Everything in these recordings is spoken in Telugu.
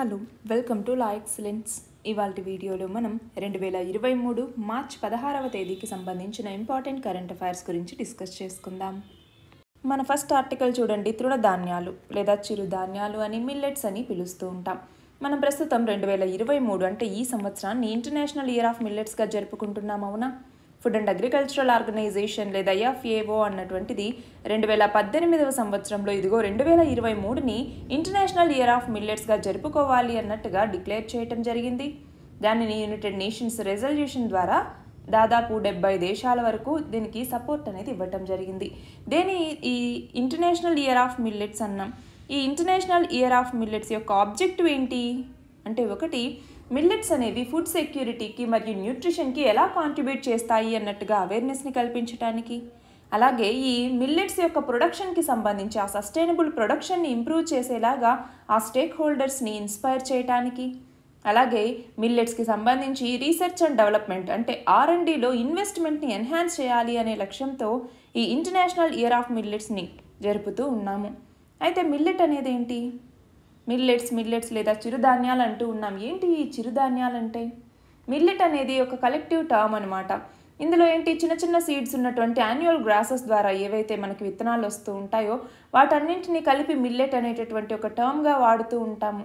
hello welcome to La Excellence ఇవాళ వీడియోలో మనం రెండు వేల ఇరవై మూడు మార్చ్ పదహారవ తేదీకి సంబంధించిన ఇంపార్టెంట్ కరెంట్ అఫైర్స్ గురించి డిస్కస్ చేసుకుందాం మన ఫస్ట్ ఆర్టికల్ చూడండి తృణధాన్యాలు లేదా చిరుధాన్యాలు అని మిల్లెట్స్ అని పిలుస్తూ ఉంటాం మనం ప్రస్తుతం రెండు వేల ఇరవై మూడు అంటే ఈ సంవత్సరాన్ని ఇంటర్నేషనల్ ఇయర్ ఆఫ్ మిల్లెట్స్గా జరుపుకుంటున్నాం అవునా ఫుడ్ అండ్ అగ్రికల్చరల్ ఆర్గనైజేషన్ లేదా ఎఫ్ఏఓ అన్నటువంటిది రెండు వేల పద్దెనిమిదవ సంవత్సరంలో ఇదిగో రెండు వేల ఇరవై మూడుని ఇంటర్నేషనల్ ఇయర్ ఆఫ్ మిల్లెట్స్గా జరుపుకోవాలి అన్నట్టుగా డిక్లేర్ చేయటం జరిగింది దానిని యునైటెడ్ నేషన్స్ రెజల్యూషన్ ద్వారా దాదాపు డెబ్బై దేశాల వరకు దీనికి సపోర్ట్ అనేది ఇవ్వటం జరిగింది దేని ఈ ఇంటర్నేషనల్ ఇయర్ ఆఫ్ మిల్లెట్స్ అన్నాం ఈ ఇంటర్నేషనల్ ఇయర్ ఆఫ్ మిల్లెట్స్ యొక్క ఆబ్జెక్టివ్ ఏంటి అంటే ఒకటి మిల్లెట్స్ అనేవి ఫుడ్ సెక్యూరిటీకి మరియు న్యూట్రిషన్కి ఎలా కాంట్రిబ్యూట్ చేస్తాయి అన్నట్టుగా అవేర్నెస్ని కల్పించడానికి అలాగే ఈ మిల్లెట్స్ యొక్క ప్రొడక్షన్కి సంబంధించి ఆ సస్టైనబుల్ ప్రొడక్షన్ని ఇంప్రూవ్ చేసేలాగా ఆ స్టేక్ హోల్డర్స్ని ఇన్స్పైర్ చేయటానికి అలాగే మిల్లెట్స్కి సంబంధించి రీసెర్చ్ అండ్ డెవలప్మెంట్ అంటే ఆర్ అండ్లో ఇన్వెస్ట్మెంట్ని ఎన్హాన్స్ చేయాలి అనే లక్ష్యంతో ఈ ఇంటర్నేషనల్ ఇయర్ ఆఫ్ మిల్లెట్స్ని జరుపుతూ ఉన్నాము అయితే మిల్లెట్ అనేది ఏంటి మిల్లెట్స్ మిల్లెట్స్ లేదా చిరుధాన్యాలు అంటూ ఉన్నాం ఏంటి ఈ చిరుధాన్యాలంటే మిల్లెట్ అనేది ఒక కలెక్టివ్ టర్మ్ అనమాట ఇందులో ఏంటి చిన్న చిన్న సీడ్స్ ఉన్నటువంటి యాన్యువల్ గ్రాసెస్ ద్వారా ఏవైతే మనకి విత్తనాలు వస్తూ ఉంటాయో వాటన్నింటినీ కలిపి మిల్లెట్ అనేటటువంటి ఒక టర్మ్గా వాడుతూ ఉంటాము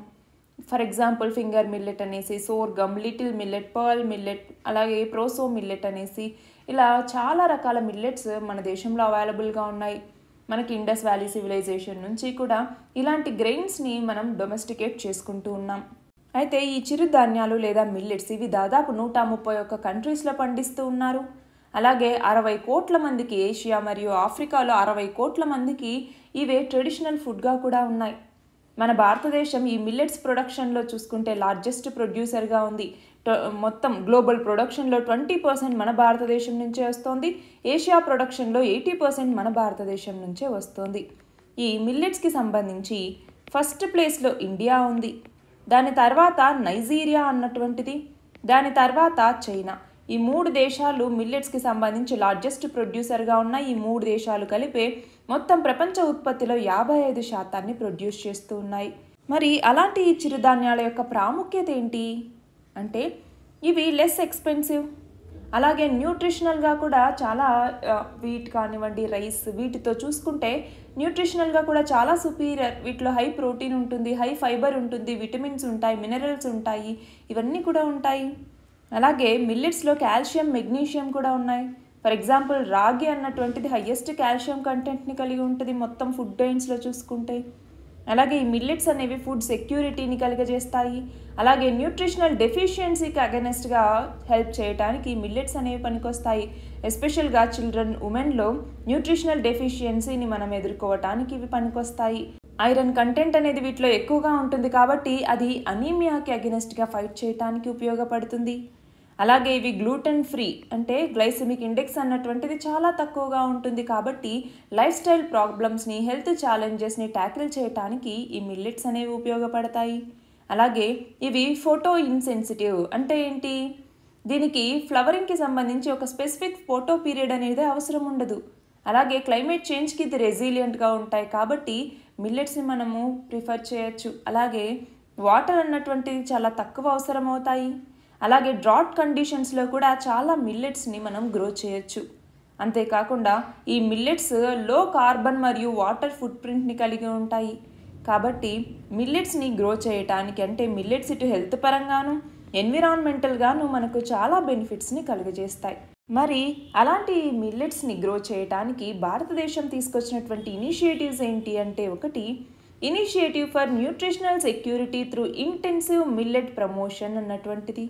ఫర్ ఎగ్జాంపుల్ ఫింగర్ మిల్లెట్ అనేసి sorghum little millet pearl millet అలాగే ప్రోసో మిల్లెట్ అనేసి ఇలా చాలా రకాల మిల్లెట్స్ మన దేశంలో అవైలబుల్గా ఉన్నాయి మనకి ఇండస్ వ్యాలీ సివిలైజేషన్ నుంచి కూడా ఇలాంటి గ్రెయిన్స్ని మనం డొమెస్టికేట్ చేసుకుంటూ ఉన్నాం అయితే ఈ చిరుధాన్యాలు లేదా మిల్లెట్స్ ఇవి దాదాపు నూట ముప్పై ఒక్క కంట్రీస్లో పండిస్తూ ఉన్నారు అలాగే అరవై కోట్ల మందికి ఏషియా మరియు ఆఫ్రికాలో అరవై కోట్ల మందికి ఇవే ట్రెడిషనల్ ఫుడ్గా కూడా ఉన్నాయి మన భారతదేశం ఈ మిల్లెట్స్ ప్రొడక్షన్లో చూసుకుంటే లార్జెస్ట్ ప్రొడ్యూసర్గా ఉంది మొత్తం గ్లోబల్ ప్రొడక్షన్లో ట్వంటీ పర్సెంట్ మన భారతదేశం నుంచే వస్తోంది ఏషియా ప్రొడక్షన్లో ఎయిటీ పర్సెంట్ మన భారతదేశం నుంచే వస్తోంది ఈ మిల్లెట్స్కి సంబంధించి ఫస్ట్ ప్లేస్లో ఇండియా ఉంది దాని తర్వాత నైజీరియా అన్నటువంటిది దాని తర్వాత చైనా ఈ మూడు దేశాలు మిల్లెట్స్కి సంబంధించి లార్జెస్ట్ ప్రొడ్యూసర్గా ఉన్న ఈ మూడు దేశాలు కలిపే మొత్తం ప్రపంచ ఉత్పత్తిలో యాభై ఐదు శాతాన్ని ప్రొడ్యూస్ చేస్తూ ఉన్నాయి మరి అలాంటి ఈ చిరుధాన్యాల యొక్క ప్రాముఖ్యత ఏంటి అంటే ఇవి లెస్ ఎక్స్పెన్సివ్ అలాగే న్యూట్రిషనల్గా కూడా చాలా వీట్ కానివ్వండి రైస్ వీటితో చూసుకుంటే న్యూట్రిషనల్గా కూడా చాలా సుపీరియర్ వీటిలో హై ప్రోటీన్ ఉంటుంది హై ఫైబర్ ఉంటుంది విటమిన్స్ ఉంటాయి మినరల్స్ ఉంటాయి ఇవన్నీ కూడా ఉంటాయి అలాగే మిల్లెట్స్లో కాల్షియం మెగ్నీషియం కూడా ఉన్నాయి ఫర్ ఎగ్జాంపుల్ రాగి అన్నటువంటిది హయ్యెస్ట్ కాల్షియం కంటెంట్ని కలిగి ఉంటుంది మొత్తం ఫుడ్ డైన్స్లో చూసుకుంటే అలాగే ఈ మిల్లెట్స్ అనేవి ఫుడ్ సెక్యూరిటీని కలిగజేస్తాయి అలాగే న్యూట్రిషనల్ డెఫిషియన్సీకి అగెనెస్ట్గా హెల్ప్ చేయడానికి ఈ మిల్లెట్స్ అనేవి పనికొస్తాయి ఎస్పెషల్గా చిల్డ్రన్ ఉమెన్లో న్యూట్రిషనల్ డెఫిషియన్సీని మనం ఎదుర్కోవటానికి ఇవి పనికొస్తాయి ఐరన్ కంటెంట్ అనేది వీటిలో ఎక్కువగా ఉంటుంది కాబట్టి అది అనీమియాకి అగెనెస్ట్గా ఫైట్ చేయడానికి ఉపయోగపడుతుంది అలాగే ఇవి గ్లూటెన్ ఫ్రీ అంటే గ్లైసిమిక్ ఇండెక్స్ అన్నటువంటిది చాలా తక్కువగా ఉంటుంది కాబట్టి లైఫ్ స్టైల్ ప్రాబ్లమ్స్ని హెల్త్ ఛాలెంజెస్ని ట్యాకిల్ చేయటానికి ఈ మిల్లెట్స్ అనేవి ఉపయోగపడతాయి అలాగే ఇవి ఫోటో ఇన్సెన్సిటివ్ అంటే ఏంటి దీనికి ఫ్లవరింగ్కి సంబంధించి ఒక స్పెసిఫిక్ ఫోటో పీరియడ్ అనేది అవసరం ఉండదు అలాగే క్లైమేట్ చేంజ్కి ఇది రెసిలియంట్గా ఉంటాయి కాబట్టి మిల్లెట్స్ని మనము ప్రిఫర్ చేయొచ్చు అలాగే వాటర్ అన్నటువంటిది చాలా తక్కువ అవసరం అవుతాయి అలాగే డ్రాట్ కండిషన్స్లో కూడా చాలా మిల్లెట్స్ని మనం గ్రో చేయొచ్చు అంతేకాకుండా ఈ మిల్లెట్స్ లో కార్బన్ మరియు వాటర్ ఫుట్ ప్రింట్ని కలిగి ఉంటాయి కాబట్టి మిల్లెట్స్ని గ్రో చేయటానికి అంటే మిల్లెట్స్ ఇటు హెల్త్ పరంగాను ఎన్విరాన్మెంటల్గాను మనకు చాలా బెనిఫిట్స్ని కలుగజేస్తాయి మరి అలాంటి మిల్లెట్స్ని గ్రో చేయటానికి భారతదేశం తీసుకొచ్చినటువంటి ఇనిషియేటివ్స్ ఏంటి అంటే ఒకటి initiative for nutritional security through intensive millet promotion అన్నటువంటిది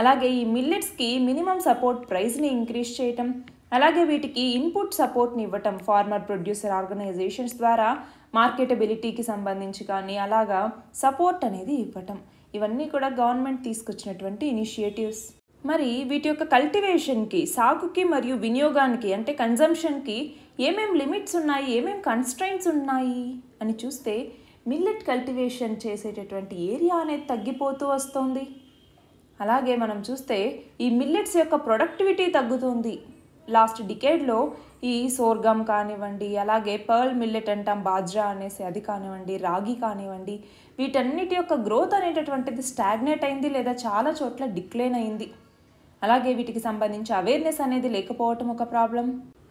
అలాగే ఈ మిల్లెట్స్కి మినిమం సపోర్ట్ ప్రైస్ని ఇంక్రీజ్ చేయటం అలాగే వీటికి ఇన్పుట్ సపోర్ట్ని ఇవ్వటం ఫార్మర్ ప్రొడ్యూసర్ ఆర్గనైజేషన్స్ ద్వారా మార్కెటబిలిటీకి సంబంధించి కానీ అలాగా సపోర్ట్ అనేది ఇవ్వటం ఇవన్నీ కూడా గవర్నమెంట్ తీసుకొచ్చినటువంటి ఇనిషియేటివ్స్ మరి వీటి యొక్క కల్టివేషన్కి సాగుకి మరియు వినియోగానికి అంటే కన్జంప్షన్కి ఏమేం లిమిట్స్ ఉన్నాయి ఏమేం కన్స్ట్రైన్స్ ఉన్నాయి అని చూస్తే మిల్లెట్ కల్టివేషన్ చేసేటటువంటి ఏరియా అనేది తగ్గిపోతూ వస్తుంది అలాగే మనం చూస్తే ఈ మిల్లెట్స్ యొక్క ప్రొడక్టివిటీ తగ్గుతుంది లాస్ట్ డికేడ్లో ఈ సోర్గం కానివ్వండి అలాగే పర్ల్ మిల్లెట్ అంటాం బాజ్రా అనేసి అది కానివ్వండి రాగి కానివ్వండి వీటన్నిటి యొక్క గ్రోత్ అనేటటువంటిది స్టాగ్నేట్ అయింది లేదా చాలా చోట్ల డిక్లైన్ అయింది అలాగే వీటికి సంబంధించి అవేర్నెస్ అనేది లేకపోవటం ఒక ప్రాబ్లం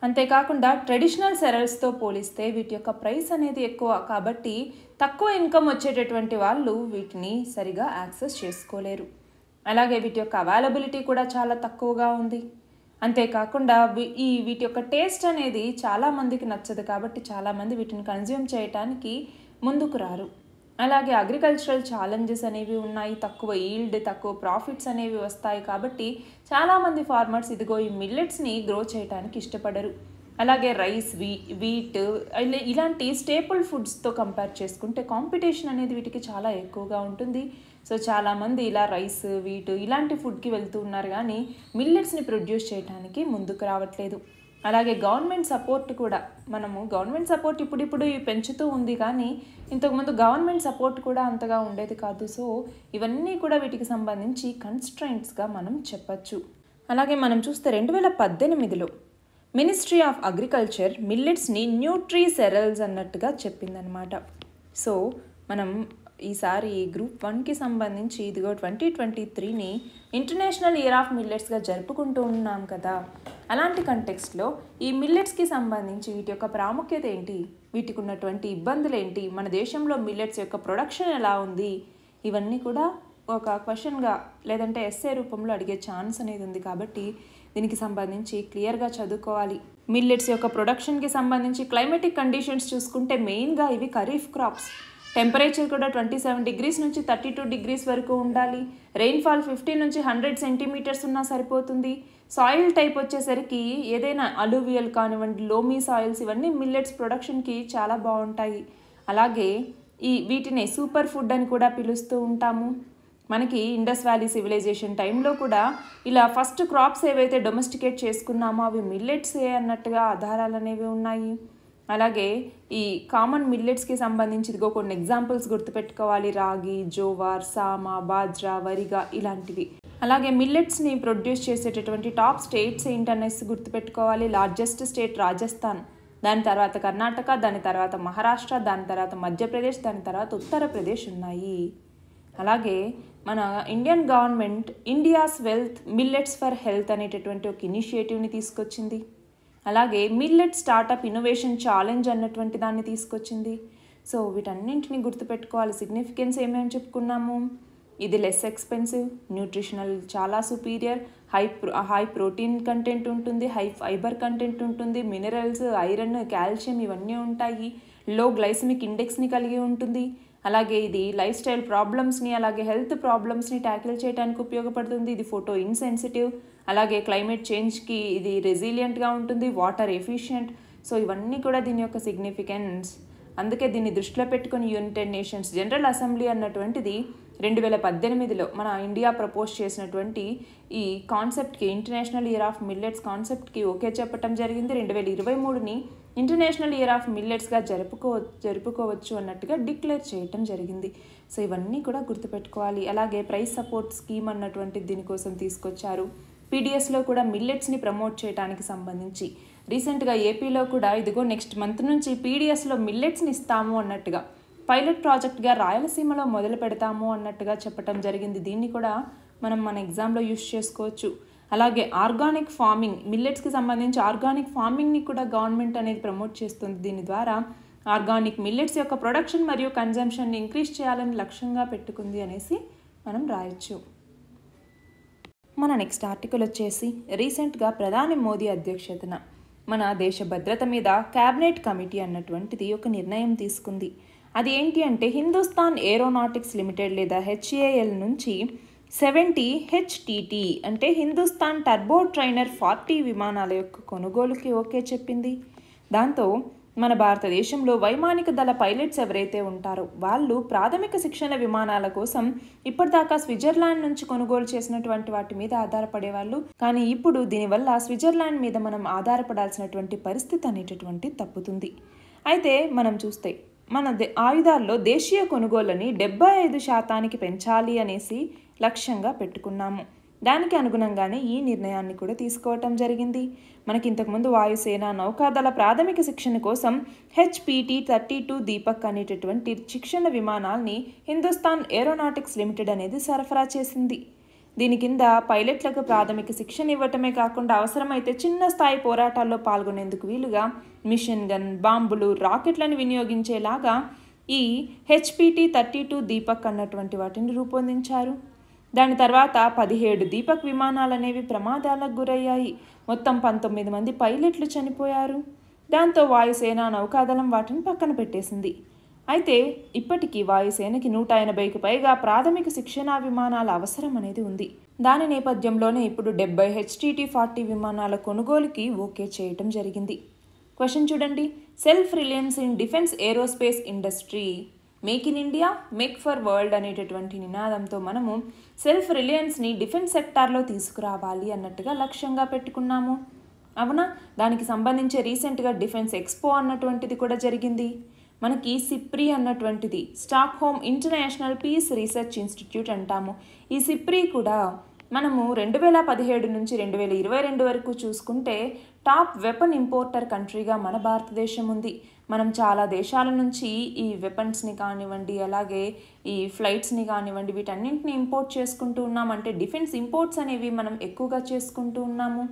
అంతేకాకుండా ట్రెడిషనల్ సెరల్స్తో పోలిస్తే వీటి యొక్క ప్రైస్ అనేది ఎక్కువ కాబట్టి తక్కువ ఇన్కమ్ వచ్చేటటువంటి వాళ్ళు వీటిని సరిగా యాక్సెస్ చేసుకోలేరు అలాగే వీటి యొక్క అవైలబిలిటీ కూడా చాలా తక్కువగా ఉంది అంతేకాకుండా ఈ వీటి యొక్క టేస్ట్ అనేది చాలామందికి నచ్చదు కాబట్టి చాలామంది వీటిని కన్జ్యూమ్ చేయటానికి ముందుకు రారు అలాగే అగ్రికల్చరల్ ఛాలెంజెస్ అనేవి ఉన్నాయి తక్కువ ఈల్డ్ తక్కువ ప్రాఫిట్స్ అనేవి వస్తాయి కాబట్టి చాలామంది ఫార్మర్స్ ఇదిగో ఈ మిల్లెట్స్ని గ్రో చేయడానికి ఇష్టపడరు అలాగే రైస్ వీ వీట్ ఇలాంటి స్టేపుల్ ఫుడ్స్తో కంపేర్ చేసుకుంటే కాంపిటీషన్ అనేది వీటికి చాలా ఎక్కువగా ఉంటుంది సో చాలామంది ఇలా రైస్ వీట్ ఇలాంటి ఫుడ్కి వెళ్తూ ఉన్నారు కానీ మిల్లెట్స్ని ప్రొడ్యూస్ చేయడానికి ముందుకు రావట్లేదు అలాగే గవర్నమెంట్ సపోర్ట్ కూడా మనము గవర్నమెంట్ సపోర్ట్ ఇప్పుడిప్పుడు పెంచుతూ ఉంది కానీ ఇంతకుముందు గవర్నమెంట్ సపోర్ట్ కూడా అంతగా ఉండేది కాదు సో ఇవన్నీ కూడా వీటికి సంబంధించి కన్స్ట్రైంట్స్గా మనం చెప్పచ్చు అలాగే మనం చూస్తే రెండు వేల పద్దెనిమిదిలో మినిస్ట్రీ ఆఫ్ అగ్రికల్చర్ మిల్లెట్స్ని న్యూట్రీ సెరల్స్ అన్నట్టుగా చెప్పిందనమాట సో మనం ఈసారి గ్రూప్ వన్కి సంబంధించి ఇదిగో ట్వంటీ ట్వంటీ త్రీని ఇంటర్నేషనల్ ఇయర్ ఆఫ్ మిల్లెట్స్గా జరుపుకుంటూ ఉన్నాం కదా అలాంటి కంటెక్స్ట్లో ఈ మిల్లెట్స్కి సంబంధించి వీటి యొక్క ప్రాముఖ్యత ఏంటి వీటికి ఉన్నటువంటి ఇబ్బందులు ఏంటి మన దేశంలో మిల్లెట్స్ యొక్క ప్రొడక్షన్ ఎలా ఉంది ఇవన్నీ కూడా ఒక క్వశ్చన్గా లేదంటే ఎస్ఏ రూపంలో అడిగే ఛాన్స్ అనేది ఉంది కాబట్టి దీనికి సంబంధించి క్లియర్గా చదువుకోవాలి మిల్లెట్స్ యొక్క ప్రొడక్షన్కి సంబంధించి క్లైమేటిక్ కండిషన్స్ చూసుకుంటే మెయిన్గా ఇవి ఖరీఫ్ క్రాప్స్ టెంపరేచర్ కూడా ట్వంటీ సెవెన్ డిగ్రీస్ నుంచి థర్టీ టూ డిగ్రీస్ వరకు ఉండాలి రెయిన్ఫాల్ ఫిఫ్టీ నుంచి హండ్రెడ్ సెంటీమీటర్స్ ఉన్నా సరిపోతుంది సాయిల్ టైప్ వచ్చేసరికి ఏదైనా అలూవియల్ కానివ్వండి లోమీ సాయిల్స్ ఇవన్నీ మిల్లెట్స్ ప్రొడక్షన్కి చాలా బాగుంటాయి అలాగే ఈ వీటిని సూపర్ ఫుడ్ అని కూడా పిలుస్తూ ఉంటాము మనకి ఇండస్ వ్యాలీ సివిలైజేషన్ టైంలో కూడా ఇలా ఫస్ట్ క్రాప్స్ ఏవైతే డొమెస్టికేట్ చేసుకున్నామో అవి మిల్లెట్సే అన్నట్టుగా ఆధారాలు అనేవి ఉన్నాయి అలాగే ఈ కామన్ మిల్లెట్స్కి సంబంధించి ఇదిగో కొన్ని ఎగ్జాంపుల్స్ గుర్తుపెట్టుకోవాలి రాగి జోవార్ సామా బాజ్రా వరిగా ఇలాంటివి అలాగే మిల్లెట్స్ని ప్రొడ్యూస్ చేసేటటువంటి టాప్ స్టేట్స్ ఏంటనేసి గుర్తుపెట్టుకోవాలి లార్జెస్ట్ స్టేట్ రాజస్థాన్ దాని తర్వాత కర్ణాటక దాని తర్వాత మహారాష్ట్ర దాని తర్వాత మధ్యప్రదేశ్ దాని తర్వాత ఉత్తరప్రదేశ్ ఉన్నాయి అలాగే మన Indian government India's wealth millets for health అనేటటువంటి ఒక ఇనిషియేటివ్ని తీసుకొచ్చింది అలాగే మిల్లెట్ స్టార్టప్ ఇన్నోవేషన్ ఛాలెంజ్ అన్నటువంటి దాన్ని తీసుకొచ్చింది సో వీటన్నింటిని గుర్తుపెట్టుకోవాలి సిగ్నిఫికెన్స్ ఏమేమి చెప్పుకున్నాము ఇది లెస్ ఎక్స్పెన్సివ్ న్యూట్రిషనల్ చాలా superior high high protein content ఉంటుంది హై ఫైబర్ కంటెంట్ ఉంటుంది మినరల్స్ ఐరన్ కాల్షియం ఇవన్నీ ఉంటాయి లో గ్లైసమిక్ ఇండెక్స్ని కలిగి ఉంటుంది అలాగే ఇది లైఫ్ స్టైల్ ప్రాబ్లమ్స్ని అలాగే హెల్త్ ప్రాబ్లమ్స్ని ట్యాకిల్ చేయడానికి ఉపయోగపడుతుంది ఇది ఫోటో ఇన్సెన్సిటివ్ అలాగే క్లైమేట్ చేంజ్కి ఇది రెసిలియంట్గా ఉంటుంది వాటర్ ఎఫిషియంట్ సో ఇవన్నీ కూడా దీని యొక్క సిగ్నిఫికెన్స్ అందుకే దీన్ని దృష్టిలో పెట్టుకుని యునైటెడ్ నేషన్స్ జనరల్ అసెంబ్లీ అన్నటువంటిది రెండు వేల పద్దెనిమిదిలో మన ఇండియా ప్రపోజ్ చేసినటువంటి ఈ కాన్సెప్ట్కి ఇంటర్నేషనల్ ఇయర్ ఆఫ్ మిల్లెట్స్ కాన్సెప్ట్కి ఓకే చెప్పడం జరిగింది రెండు వేల ఇరవై మూడుని ఇంటర్నేషనల్ ఇయర్ ఆఫ్ మిల్లెట్స్గా జరుపుకో జరుపుకోవచ్చు అన్నట్టుగా డిక్లేర్ చేయటం జరిగింది సో ఇవన్నీ కూడా గుర్తుపెట్టుకోవాలి అలాగే ప్రైస్ సపోర్ట్ స్కీమ్ అన్నటువంటి దీనికోసం తీసుకొచ్చారు పీడిఎస్లో కూడా మిల్లెట్స్ని ప్రమోట్ చేయడానికి సంబంధించి రీసెంట్గా ఏపీలో కూడా ఇదిగో నెక్స్ట్ మంత్ నుంచి పీడిఎస్లో మిల్లెట్స్ని ఇస్తాము అన్నట్టుగా పైలట్ ప్రాజెక్ట్గా రాయలసీమలో మొదలు పెడతాము అన్నట్టుగా చెప్పటం జరిగింది దీన్ని కూడా మనం మన ఎగ్జామ్లో యూస్ చేసుకోవచ్చు అలాగే ఆర్గానిక్ ఫార్మింగ్ మిల్లెట్స్కి సంబంధించి ఆర్గానిక్ ఫార్మింగ్ని కూడా గవర్నమెంట్ అనేది ప్రమోట్ చేస్తుంది దీని ద్వారా ఆర్గానిక్ మిల్లెట్స్ యొక్క ప్రొడక్షన్ మరియు కన్జంప్షన్ని ఇంక్రీజ్ చేయాలని లక్ష్యంగా పెట్టుకుంది అనేసి మనం రాయొచ్చు మన నెక్స్ట్ ఆర్టికల్ వచ్చేసి రీసెంట్గా ప్రధాని మోదీ అధ్యక్షతన మన దేశ భద్రత మీద క్యాబినెట్ కమిటీ అన్నటువంటిది ఒక నిర్ణయం తీసుకుంది అది ఏంటి అంటే హిందుస్థాన్ ఏరోనాటిక్స్ లిమిటెడ్ లేదా హెచ్ఏఎల్ నుంచి సెవెంటీ హెచ్టిటి అంటే హిందుస్థాన్ టర్బో ట్రైనర్ ఫార్టీ విమానాల యొక్క కొనుగోలుకి ఓకే చెప్పింది దాంతో మన భారతదేశంలో వైమానిక దళ పైలట్స్ ఎవరైతే ఉంటారో వాళ్ళు ప్రాథమిక శిక్షణ విమానాల కోసం ఇప్పటిదాకా స్విట్జర్లాండ్ నుంచి కొనుగోలు చేసినటువంటి వాటి మీద ఆధారపడేవాళ్ళు కానీ ఇప్పుడు దీనివల్ల స్విట్జర్లాండ్ మీద మనం ఆధారపడాల్సినటువంటి పరిస్థితి అనేటటువంటి తప్పుతుంది అయితే మనం చూస్తే మన ఆయుధాల్లో దేశీయ కొనుగోళ్ళని డెబ్బై ఐదు శాతానికి పెంచాలి అనేసి లక్ష్యంగా పెట్టుకున్నాము దానికి అనుగుణంగానే ఈ నిర్ణయాన్ని కూడా తీసుకోవటం జరిగింది మనకి ఇంతకుముందు వాయుసేన నౌకాదళ ప్రాథమిక శిక్షణ కోసం హెచ్పిటి థర్టీ టూ దీపక్ అనేటటువంటి శిక్షణ విమానాల్ని హిందుస్థాన్ ఏరోనాటిక్స్ లిమిటెడ్ అనేది సరఫరా చేసింది దీని కింద పైలట్లకు ప్రాథమిక శిక్షణ ఇవ్వటమే కాకుండా అవసరమైతే చిన్న స్థాయి పోరాటాల్లో పాల్గొనేందుకు వీలుగా మిషన్ గన్ బాంబులు రాకెట్లను వినియోగించేలాగా ఈ హెచ్పిటి థర్టీ టూ దీపక్ అన్నటువంటి వాటిని రూపొందించారు దాని తర్వాత పదిహేడు దీపక్ విమానాలు అనేవి ప్రమాదాలకు గురయ్యాయి మొత్తం పంతొమ్మిది మంది పైలట్లు చనిపోయారు దాంతో వాయుసేన నౌకాదళం వాటిని పక్కన పెట్టేసింది అయితే ఇప్పటికీ వాయుసేనకి నూట ఎనభైకి పైగా ప్రాథమిక శిక్షణా విమానాల అవసరం అనేది ఉంది దాని నేపథ్యంలోనే ఇప్పుడు డెబ్బై హెచ్టీటీ ఫార్టీ విమానాల కొనుగోలుకి ఓకే చేయటం జరిగింది క్వశ్చన్ చూడండి self reliance in defence aerospace industry make in India make for world అనేటటువంటి నినాదంతో మనము సెల్ఫ్ రిలయన్స్ని డిఫెన్స్ సెక్టార్లో తీసుకురావాలి అన్నట్టుగా లక్ష్యంగా పెట్టుకున్నాము అవునా దానికి సంబంధించి రీసెంట్గా డిఫెన్స్ ఎక్స్పో అన్నటువంటిది కూడా జరిగింది మనకి సిప్రీ అన్నటువంటిది Stockholm international peace research institute అంటాము ఈ సిప్రీ కూడా మనము రెండు వేల పదిహేడు నుంచి రెండు వేల ఇరవై రెండు వరకు చూసుకుంటే టాప్ వెపన్ ఇంపోర్టర్ కంట్రీగా మన భారతదేశం ఉంది మనం చాలా దేశాల నుంచి ఈ వెపన్స్ని కానివ్వండి అలాగే ఈ ఫ్లైట్స్ని కానివ్వండి వీటన్నింటిని ఇంపోర్ట్ చేసుకుంటూ ఉన్నాం అంటే డిఫెన్స్ ఇంపోర్ట్స్ అనేవి మనం ఎక్కువగా చేసుకుంటూ ఉన్నాము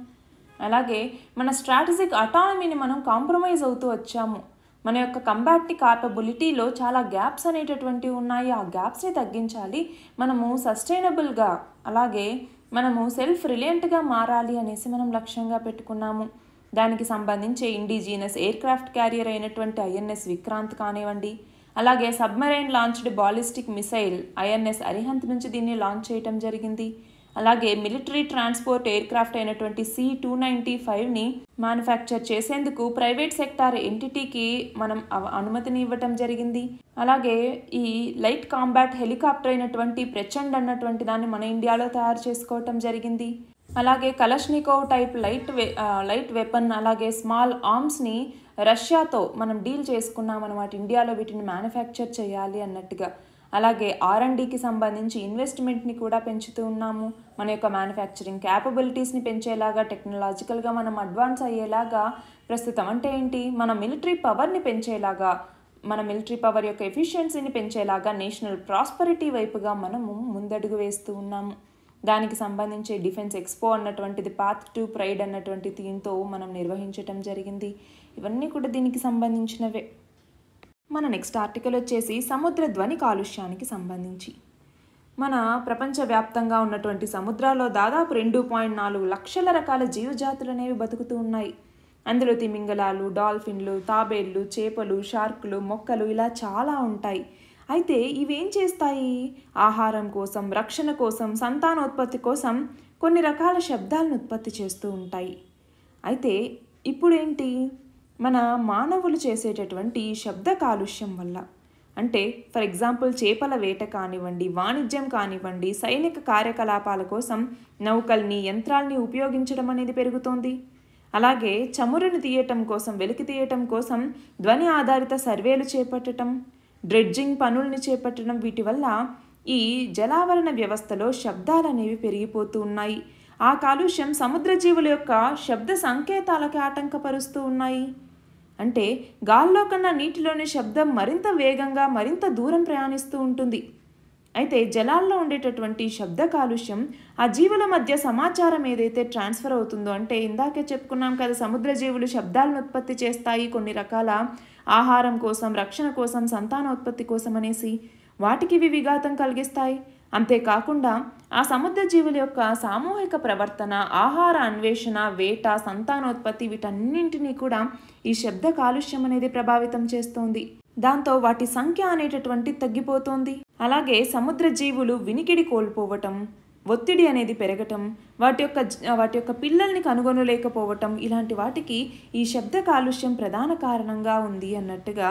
అలాగే మన స్ట్రాటజిక్ అటానమీని మనం కాంప్రమైజ్ అవుతూ వచ్చాము మన యొక్క కంబాక్ట్ క్యాపబిలిటీలో చాలా గ్యాప్స్ అనేటటువంటివి ఉన్నాయి ఆ గ్యాప్స్ని తగ్గించాలి మనము సస్టైనబుల్గా అలాగే మనము సెల్ఫ్ రిలయంట్గా మారాలి అనేసి మనం లక్ష్యంగా పెట్టుకున్నాము దానికి సంబంధించి ఇండిజీనస్ ఎయిర్క్రాఫ్ట్ క్యారియర్ అయినటువంటి ఐఎన్ఎస్ విక్రాంత్ కానివ్వండి అలాగే submarine launched ballistic missile INS Arihant నుంచి దీన్ని లాంచ్ చేయటం జరిగింది అలాగే మిలిటరీ ట్రాన్స్పోర్ట్ ఎయిర్క్రాఫ్ట్ అయినటువంటి సి టూ నైంటీ ఫైవ్ని మ్యానుఫ్యాక్చర్ చేసేందుకు ప్రైవేట్ సెక్టార్ ఎంటిటీకి మనం అనుమతిని ఇవ్వటం జరిగింది అలాగే ఈ లైట్ కాంబాట్ హెలికాప్టర్ అయినటువంటి ప్రచండ్ అన్నటువంటి దాన్ని మన ఇండియాలో తయారు చేసుకోవటం జరిగింది అలాగే Kalashnikov type light light weapon అలాగే స్మాల్ ఆర్మ్స్ని రష్యాతో మనం డీల్ చేసుకున్నాం అనమాట ఇండియాలో వీటిని మ్యానుఫ్యాక్చర్ చేయాలి అన్నట్టుగా అలాగే ఆర్ సంబంధించి ఇన్వెస్ట్మెంట్ని కూడా పెంచుతూ ఉన్నాము మన యొక్క మ్యానుఫ్యాక్చరింగ్ క్యాపబిలిటీస్ని పెంచేలాగా టెక్నాలజికల్గా మనం అడ్వాన్స్ అయ్యేలాగా ప్రస్తుతం అంటే ఏంటి మన మిలిటరీ పవర్ని పెంచేలాగా మన మిలిటరీ పవర్ యొక్క ఎఫిషియన్సీని పెంచేలాగా నేషనల్ ప్రాస్పరిటీ వైపుగా మనము ముందడుగు వేస్తూ ఉన్నాము దానికి సంబంధించి డిఫెన్స్ ఎక్స్పో అన్నటువంటిది పాత్ టు ప్రైడ్ అన్నటువంటి థీమ్తో మనం నిర్వహించటం జరిగింది ఇవన్నీ కూడా దీనికి సంబంధించినవే మన నెక్స్ట్ ఆర్టికల్ వచ్చేసి సముద్ర ధ్వని కాలుష్యానికి సంబంధించి మన ప్రపంచవ్యాప్తంగా ఉన్నటువంటి సముద్రాల్లో దాదాపు రెండు పాయింట్ నాలుగు లక్షల రకాల జీవజాతులు అనేవి బతుకుతూ ఉన్నాయి అందులో తిమింగలాలు డాల్ఫిన్లు తాబేళ్ళు చేపలు షార్కులు మొక్కలు ఇలా చాలా ఉంటాయి అయితే ఇవేం చేస్తాయి ఆహారం కోసం రక్షణ కోసం సంతానోత్పత్తి కోసం కొన్ని రకాల శబ్దాలను ఉత్పత్తి చేస్తూ ఉంటాయి అయితే ఇప్పుడేంటి మన మానవులు చేసేటటువంటి శబ్ద కాలుష్యం వల్ల అంటే ఫర్ ఎగ్జాంపుల్ చేపల వేట కానివ్వండి వాణిజ్యం కానివ్వండి సైనిక కార్యకలాపాల కోసం నౌకల్ని యంత్రాల్ని ఉపయోగించడం అనేది పెరుగుతోంది అలాగే చమురును తీయటం కోసం వెలికి తీయటం కోసం ధ్వని ఆధారిత సర్వేలు చేపట్టడం డ్రెడ్జింగ్ పనుల్ని చేపట్టడం వీటి వల్ల ఈ జలావరణ వ్యవస్థలో శబ్దాలు అనేవి పెరిగిపోతూ ఉన్నాయి ఆ కాలుష్యం సముద్ర జీవుల యొక్క శబ్ద సంకేతాలకి ఆటంకపరుస్తూ ఉన్నాయి అంటే గాల్లో కన్నా నీటిలోని శబ్దం మరింత వేగంగా మరింత దూరం ప్రయాణిస్తూ ఉంటుంది అయితే జలాల్లో ఉండేటటువంటి శబ్ద కాలుష్యం ఆ జీవుల మధ్య సమాచారం ఏదైతే ట్రాన్స్ఫర్ అవుతుందో అంటే ఇందాకే చెప్పుకున్నాం కదా సముద్ర జీవులు శబ్దాలను ఉత్పత్తి చేస్తాయి కొన్ని రకాల ఆహారం కోసం రక్షణ కోసం సంతానోత్పత్తి కోసం అనేసి వాటికివి విఘాతం కలిగిస్తాయి అంతేకాకుండా ఆ సముద్ర జీవుల యొక్క సామూహిక ప్రవర్తన ఆహార అన్వేషణ వేట సంతానోత్పత్తి వీటన్నింటినీ కూడా ఈ శబ్ద కాలుష్యం అనేది ప్రభావితం చేస్తోంది దాంతో వాటి సంఖ్య అనేటటువంటి తగ్గిపోతోంది అలాగే సముద్ర జీవులు వినికిడి కోల్పోవటం ఒత్తిడి అనేది పెరగటం వాటి యొక్క వాటి యొక్క పిల్లల్ని కనుగొనలేకపోవటం ఇలాంటి వాటికి ఈ శబ్ద కాలుష్యం ప్రధాన కారణంగా ఉంది అన్నట్టుగా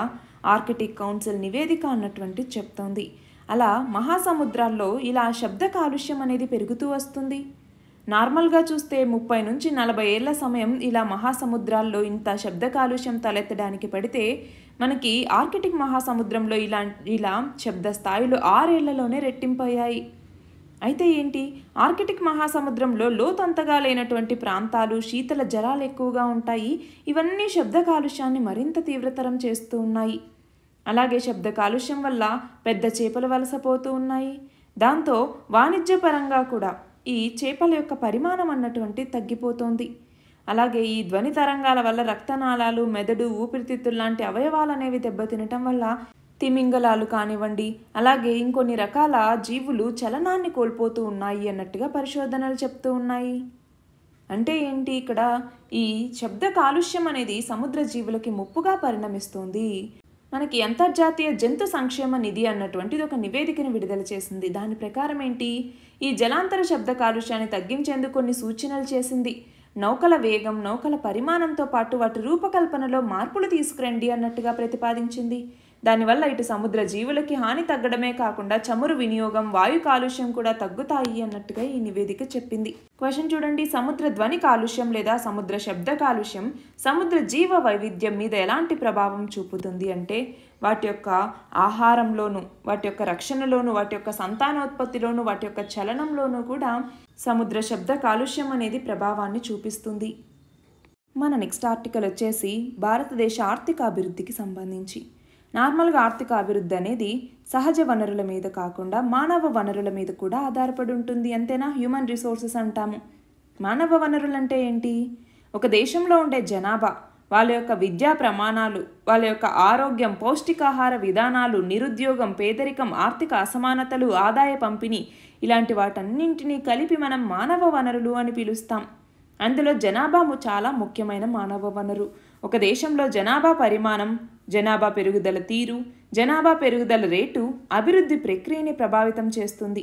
ఆర్కిటిక్ కౌన్సిల్ నివేదిక అన్నటువంటి చెప్తోంది అలా మహాసముద్రాల్లో ఇలా శబ్ద కాలుష్యం అనేది పెరుగుతూ వస్తుంది నార్మల్గా చూస్తే ముప్పై నుంచి నలభై ఏళ్ల సమయం ఇలా మహాసముద్రాల్లో ఇంత శబ్ద కాలుష్యం తలెత్తడానికి పడితే మనకి ఆర్కిటిక్ మహాసముద్రంలో ఇలా ఇలా శబ్ద స్థాయిలు ఆరేళ్లలోనే రెట్టింపయ్యాయి అయితే ఏంటి ఆర్కిటిక్ మహాసముద్రంలో లోతంతగా లేనటువంటి ప్రాంతాలు శీతల జలాలు ఎక్కువగా ఉంటాయి ఇవన్నీ శబ్ద కాలుష్యాన్ని మరింత తీవ్రతరం చేస్తూ ఉన్నాయి అలాగే శబ్ద కాలుష్యం వల్ల పెద్ద చేపలు వలసపోతూ ఉన్నాయి దాంతో వాణిజ్యపరంగా కూడా ఈ చేపల యొక్క పరిమాణం అన్నటువంటి తగ్గిపోతోంది అలాగే ఈ ధ్వని తరంగాల వల్ల రక్తనాళాలు మెదడు ఊపిరితిత్తులు లాంటి అవయవాలు అనేవి దెబ్బతినటం వల్ల తిమింగలాలు కానివ్వండి అలాగే ఇంకొన్ని రకాల జీవులు చలనాన్ని కోల్పోతూ ఉన్నాయి అన్నట్టుగా పరిశోధనలు చెప్తూ ఉన్నాయి అంటే ఏంటి ఇక్కడ ఈ శబ్ద కాలుష్యం అనేది సముద్ర జీవులకి ముప్పుగా పరిణమిస్తుంది మనకి అంతర్జాతీయ జంతు సంక్షేమ నిధి అన్నటువంటిది ఒక నివేదికను విడుదల చేసింది దాని ప్రకారం ఏంటి ఈ జలాంతర శబ్ద కాలుష్యాన్ని తగ్గించేందుకు కొన్ని సూచనలు చేసింది నౌకల వేగం నౌకల పరిమాణంతో పాటు వాటి రూపకల్పనలో మార్పులు తీసుకురండి అన్నట్టుగా ప్రతిపాదించింది దానివల్ల ఇటు సముద్ర జీవులకి హాని తగ్గడమే కాకుండా చమురు వినియోగం వాయు కాలుష్యం కూడా తగ్గుతాయి అన్నట్టుగా ఈ నివేదిక చెప్పింది క్వశ్చన్ చూడండి సముద్ర ధ్వని కాలుష్యం లేదా సముద్ర శబ్ద కాలుష్యం సముద్ర జీవ వైవిధ్యం మీద ఎలాంటి ప్రభావం చూపుతుంది అంటే వాటి యొక్క ఆహారంలోను వాటి యొక్క రక్షణలోను వాటి యొక్క సంతానోత్పత్తిలోను వాటి యొక్క చలనంలోనూ కూడా సముద్ర శబ్ద కాలుష్యం అనేది ప్రభావాన్ని చూపిస్తుంది మన నెక్స్ట్ ఆర్టికల్ వచ్చేసి భారతదేశ ఆర్థిక అభివృద్ధికి సంబంధించి నార్మల్గా ఆర్థిక అభివృద్ధి అనేది సహజ వనరుల మీద కాకుండా మానవ వనరుల మీద కూడా ఆధారపడి ఉంటుంది అంతేనా హ్యూమన్ రిసోర్సెస్ అంటాము మానవ వనరులు అంటే ఏంటి ఒక దేశంలో ఉండే జనాభా వాళ్ళ యొక్క విద్యా ప్రమాణాలు వాళ్ళ యొక్క ఆరోగ్యం పౌష్టికాహార విధానాలు నిరుద్యోగం పేదరికం ఆర్థిక అసమానతలు ఆదాయ పంపిణీ ఇలాంటి వాటన్నింటినీ కలిపి మనం మానవ వనరులు అని పిలుస్తాం అందులో జనాభా చాలా ముఖ్యమైన మానవ వనరు ఒక దేశంలో జనాభా పరిమాణం జనాభా పెరుగుదల తీరు జనాభా పెరుగుదల రేటు అభివృద్ధి ప్రక్రియని ప్రభావితం చేస్తుంది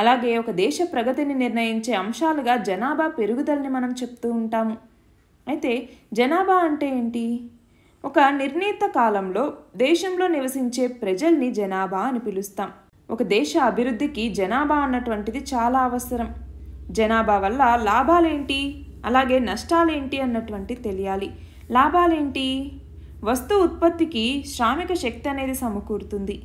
అలాగే ఒక దేశ ప్రగతిని నిర్ణయించే అంశాలుగా జనాభా పెరుగుదలని మనం చెప్తూ ఉంటాము అయితే జనాభా అంటే ఏంటి ఒక నిర్ణీత కాలంలో దేశంలో నివసించే ప్రజల్ని జనాభా అని పిలుస్తాం ఒక దేశ అభివృద్ధికి జనాభా అన్నటువంటిది చాలా అవసరం జనాభా వల్ల లాభాలేంటి అలాగే నష్టాలేంటి అన్నటువంటి తెలియాలి లాభాలేంటి వస్తు ఉత్పత్తికి శ్రామిక శక్తి అనేది సమకూరుతుంది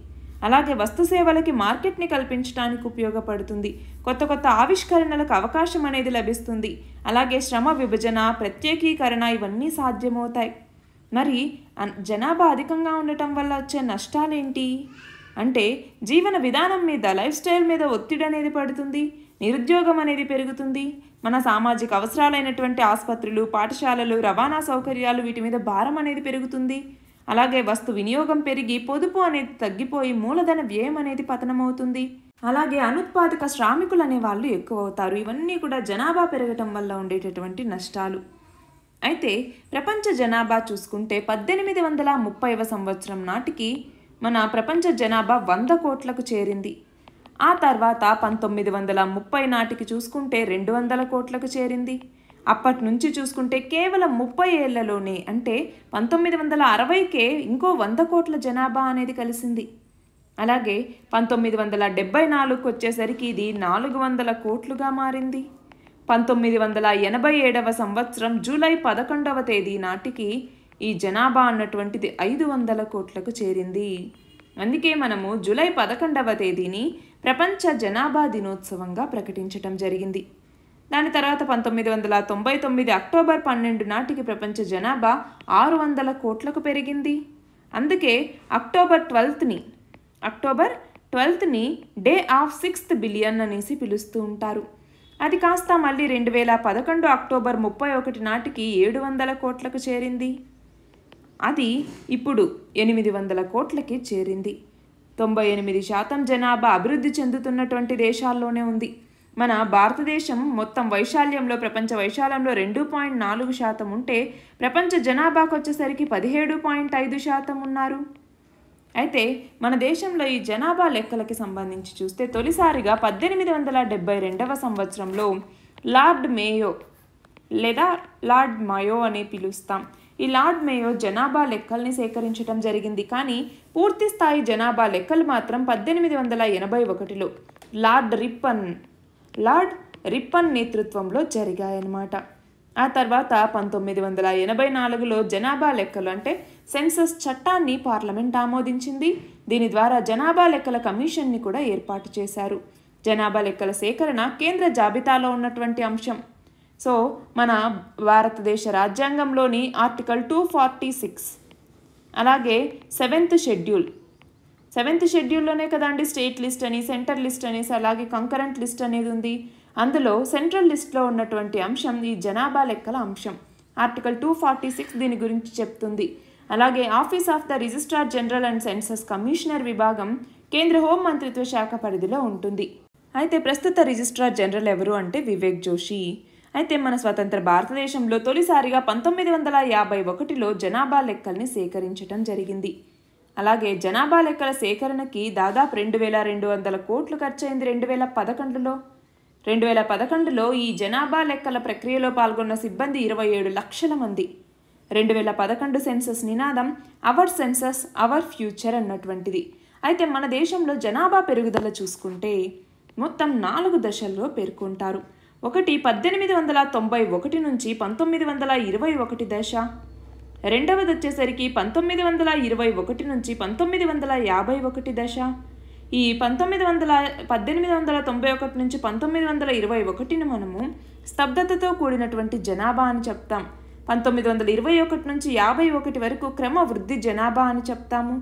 అలాగే వస్తు సేవలకి మార్కెట్ని కల్పించడానికి ఉపయోగపడుతుంది కొత్త కొత్త ఆవిష్కరణలకు అవకాశం అనేది లభిస్తుంది అలాగే శ్రమ విభజన ప్రత్యేకీకరణ ఇవన్నీ సాధ్యమవుతాయి మరి జనాభా అధికంగా ఉండటం వల్ల వచ్చే నష్టాలేంటి అంటే జీవన విధానం మీద లైఫ్ స్టైల్ మీద ఒత్తిడి అనేది పడుతుంది నిరుద్యోగం అనేది పెరుగుతుంది మన సామాజిక అవసరాలైనటువంటి ఆసుపత్రులు పాఠశాలలు రవాణా సౌకర్యాలు వీటి మీద భారం అనేది పెరుగుతుంది అలాగే వస్తు వినియోగం పెరిగి పొదుపు అనేది తగ్గిపోయి మూలధన వ్యయం అనేది పతనమవుతుంది అలాగే అనుత్పాదక శ్రామికులు అనే వాళ్ళు ఎక్కువ అవుతారు ఇవన్నీ కూడా జనాభా పెరగటం వల్ల ఉండేటటువంటి నష్టాలు అయితే ప్రపంచ జనాభా చూసుకుంటే పద్దెనిమిది వందల ముప్పైవ సంవత్సరం నాటికి మన ప్రపంచ జనాభా వంద కోట్లకు చేరింది ఆ తర్వాత పంతొమ్మిది వందల ముప్పై నాటికి చూసుకుంటే రెండు వందల కోట్లకు చేరింది అప్పటి నుంచి చూసుకుంటే కేవలం ముప్పై ఏళ్లలోనే అంటే పంతొమ్మిది వందల అరవైకే ఇంకో వంద కోట్ల జనాభా అనేది కలిసింది అలాగే పంతొమ్మిది వందల డెబ్బై నాలుగుకి వచ్చేసరికి ఇది నాలుగు వందల కోట్లుగా మారింది పంతొమ్మిది వందల ఎనభై ఏడవ సంవత్సరం జూలై పదకొండవ తేదీ నాటికి ఈ జనాభా అన్నటువంటిది ఐదు వందల కోట్లకు చేరింది అందుకే మనము జూలై పదకొండవ తేదీని ప్రపంచ జనాభా దినోత్సవంగా ప్రకటించటం జరిగింది దాని తర్వాత పంతొమ్మిది వందల తొంభై తొమ్మిది అక్టోబర్ పన్నెండు నాటికి ప్రపంచ జనాభా ఆరు వందల కోట్లకు పెరిగింది అందుకే అక్టోబర్ ట్వెల్త్ని అక్టోబర్ ట్వెల్త్ని డే ఆఫ్ సిక్స్త్ బిలియన్ అనేసి పిలుస్తూ ఉంటారు అది కాస్త మళ్ళీ రెండు వేల పదకొండు అక్టోబర్ ముప్పై ఒకటి నాటికి ఏడు వందల కోట్లకు చేరింది అది ఇప్పుడు ఎనిమిది వందల కోట్లకి చేరింది తొంభై ఎనిమిది శాతం జనాభా అభివృద్ధి చెందుతున్నటువంటి దేశాల్లోనే ఉంది మన భారతదేశం మొత్తం వైశాల్యంలో ప్రపంచ వైశాల్యంలో రెండు పాయింట్ నాలుగు శాతం ఉంటే ప్రపంచ జనాభాకు వచ్చేసరికి పదిహేడు పాయింట్ ఐదు శాతం ఉన్నారు అయితే మన దేశంలో ఈ జనాభా లెక్కలకి సంబంధించి చూస్తే తొలిసారిగా పద్దెనిమిది వందల డెబ్బై రెండవ సంవత్సరంలో లార్డ్ మేయో లేదా లార్డ్ మయో అని పిలుస్తాం ఈ లార్డ్ మేయో జనాభా లెక్కల్ని సేకరించడం జరిగింది కానీ పూర్తి స్థాయి జనాభా లెక్కలు మాత్రం పద్దెనిమిది వందల ఎనభై ఒకటిలో లార్డ్ రిప్పన్ లార్డ్ రిప్పన్ నేతృత్వంలో జరిగాయన్నమాట ఆ తర్వాత పంతొమ్మిది వందల ఎనభై నాలుగులో జనాభా లెక్కలు అంటే సెన్సస్ చట్టాన్ని పార్లమెంట్ ఆమోదించింది దీని ద్వారా జనాభా లెక్కల కమిషన్ని కూడా ఏర్పాటు చేశారు జనాభా లెక్కల సేకరణ కేంద్ర జాబితాలో ఉన్నటువంటి అంశం సో మన భారతదేశ రాజ్యాంగంలోని ఆర్టికల్ టూ ఫార్టీ సిక్స్ అలాగే సెవెంత్ షెడ్యూల్ సెవెంత్ షెడ్యూల్లోనే కదండి స్టేట్ లిస్ట్ అని సెంటర్ లిస్ట్ అనేసి అలాగే కంకరెంట్ లిస్ట్ అనేది ఉంది అందులో సెంట్రల్ లిస్ట్లో ఉన్నటువంటి అంశం ఈ జనాభా లెక్కల అంశం ఆర్టికల్ టూ ఫార్టీ సిక్స్ దీని గురించి చెప్తుంది అలాగే office of the registrar general and census commissioner విభాగం కేంద్ర హోం మంత్రిత్వ శాఖ పరిధిలో ఉంటుంది అయితే ప్రస్తుత రిజిస్ట్రార్ జనరల్ ఎవరు అంటే వివేక్ జోషి అయితే మన స్వతంత్ర భారతదేశంలో తొలిసారిగా పంతొమ్మిది వందల యాభై ఒకటిలో జనాభా లెక్కల్ని సేకరించటం జరిగింది అలాగే జనాభా లెక్కల సేకరణకి దాదాపు రెండు వేల రెండు వందల కోట్లు ఖర్చయింది రెండు వేల పదకొండులో రెండు వేల పదకొండులో ఈ జనాభా లెక్కల ప్రక్రియలో పాల్గొన్న సిబ్బంది ఇరవై ఏడు లక్షల మంది రెండు వేల పదకొండు సెన్సస్ నినాదం అవర్ సెన్సస్ అవర్ ఫ్యూచర్ అన్నటువంటిది అయితే మన దేశంలో జనాభా పెరుగుదల చూసుకుంటే మొత్తం నాలుగు దశల్లో పేర్కొంటారు ఒకటి పద్దెనిమిది వందల తొంభై ఒకటి నుంచి పంతొమ్మిది వందల ఇరవై ఒకటి దశ రెండవది వచ్చేసరికి పంతొమ్మిది వందల ఇరవై ఒకటి నుంచి పంతొమ్మిది వందల యాభై ఒకటి దశ ఈ పంతొమ్మిది వందల పద్దెనిమిది వందల తొంభై ఒకటి నుంచి పంతొమ్మిది వందల ఇరవై ఒకటిని మనము స్తబ్దతతో కూడినటువంటి జనాభా అని చెప్తాం పంతొమ్మిది వందల ఇరవై ఒకటి నుంచి యాభై ఒకటి వరకు క్రమ వృద్ధి జనాభా అని చెప్తాము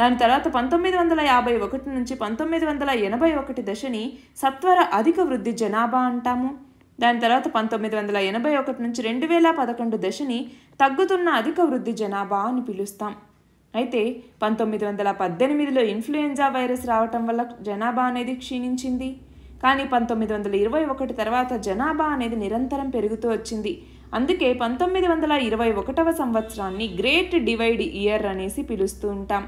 దాని తర్వాత పంతొమ్మిది వందల యాభై ఒకటి నుంచి పంతొమ్మిది వందల ఎనభై ఒకటి దశని సత్వర అధిక వృద్ధి జనాభా అంటాము దాని తర్వాత పంతొమ్మిది వందల ఎనభై ఒకటి నుంచి రెండు వేల పదకొండు దశని తగ్గుతున్న అధిక వృద్ధి జనాభా అని పిలుస్తాం అయితే పంతొమ్మిది వందల పద్దెనిమిదిలో ఇన్ఫ్లుయెంజా వైరస్ రావటం వల్ల జనాభా అనేది క్షీణించింది కానీ పంతొమ్మిది వందల ఇరవై ఒకటి తర్వాత జనాభా అనేది నిరంతరం పెరుగుతూ వచ్చింది అందుకే పంతొమ్మిది వందల ఇరవై ఒకటవ సంవత్సరాన్ని గ్రేట్ డివైడ్ ఇయర్ అనేసి పిలుస్తూ ఉంటాం